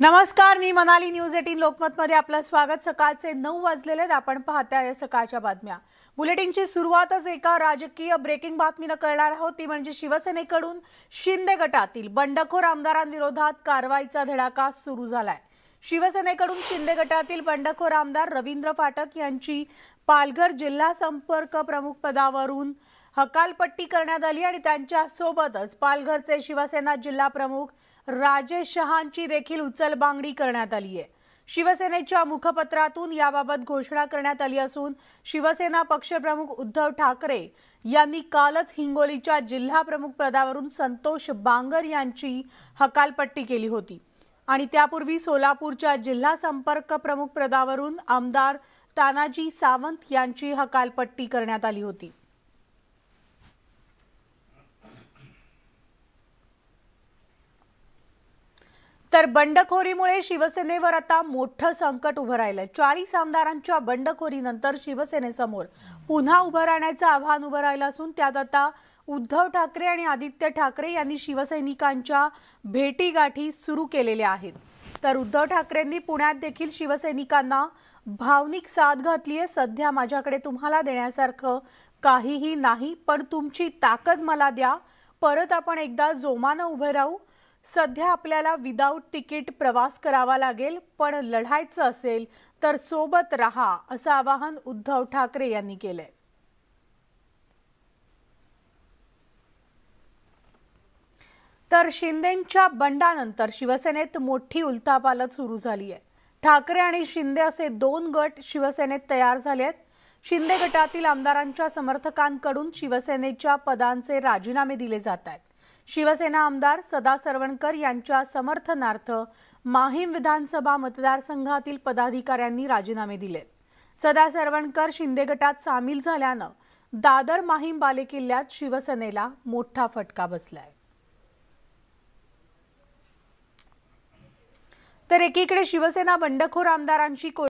नमस्कार मी Manali news eighteen मध्ये आपलं स्वागत सकाळचे नऊ वाजलेले आपण पाहत्या या सकाळच्या बातम्या बुलेटिनची सुरुवातच एका राजकीय ब्रेकिंग बातमीनं करणार आहोत ती म्हणजे शिवसेनेकडून शिंदे गटातील बंडखोर आमदारांविरोधात कारवाईचा धडाका सुरू झालाय शिवसेनेकडून शिंदे गटातील बंडखोर आमदार रवींद्र फाटक यांची पालघर जिल्हा संपर्क प्रमुख पदावरून हकालपट्टी करण्यात आली आणि त्यांच्यासोबतच पालघरचे शिवसेना जिल्हा प्रमुख राजेश शहांची देखील उचलबांगडी करण्यात आली आहे शिवसेनेच्या मुखपत्रातून याबाबत घोषणा करण्यात आली असून शिवसेना पक्षप्रमुख उद्धव ठाकरे यांनी कालच हिंगोलीच्या जिल्हा प्रमुख पदावरून संतोष बांगर यांची हकालपट्टी केली होती आणि त्यापूर्वी सोलापूरच्या जिल्हा संपर्क प्रमुख पदावरून आमदार तानाजी सावंत यांची हकालपट्टी करण्यात आली होती तर बंडखोरीमुळे शिवसेनेवर आता मोठं संकट उभं राहिलंय चाळीस आमदारांच्या बंडखोरीनंतर शिवसेनेसमोर पुन्हा उभं राहण्याचं आव्हान उभं राहिलं असून त्यात आता उद्धव ठाकरे आणि आदित्य ठाकरे यांनी शिवसैनिकांच्या भेटीगाठी सुरू केलेल्या आहेत तर उद्धव ठाकरेंनी पुण्यात देखील शिवसैनिकांना भावनिक साथ घातली आहे सध्या माझ्याकडे तुम्हाला देण्यासारखं काहीही नाही पण तुमची ताकद मला द्या परत आपण एकदा जोमानं उभे राहू सध्या आपल्याला विदाऊट तिकीट प्रवास करावा लागेल पण लढायचं असेल तर सोबत रहा असं आवाहन उद्धव ठाकरे यांनी केलंय तर शिंदेच्या बंडानंतर शिवसेनेत मोठी उलथापालथ सुरू झाली आहे ठाकरे आणि शिंदे असे दोन गट शिवसेनेत तयार झाले आहेत शिंदे गटातील आमदारांच्या समर्थकांकडून शिवसेनेच्या पदांचे राजीनामे दिले जात आहेत शिवसेना आमदार सदा सरवणकर यांच्या समर्थनार्थ माहीम विधानसभा मतदारसंघातील पदाधिकाऱ्यांनी राजीनामे दिले सदा सरवणकर शिंदे गटात सामील झाल्यानं दादर माहीम बालेकिल्ल्यात शिवसेनेला मोठा फटका बसलाय तर एकीकडे शिवसेना बंडखोर आमदारांशी